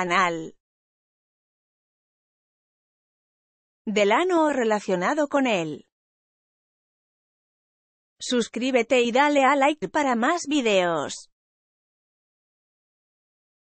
anal. Del ano o relacionado con él. Suscríbete y dale a like para más videos.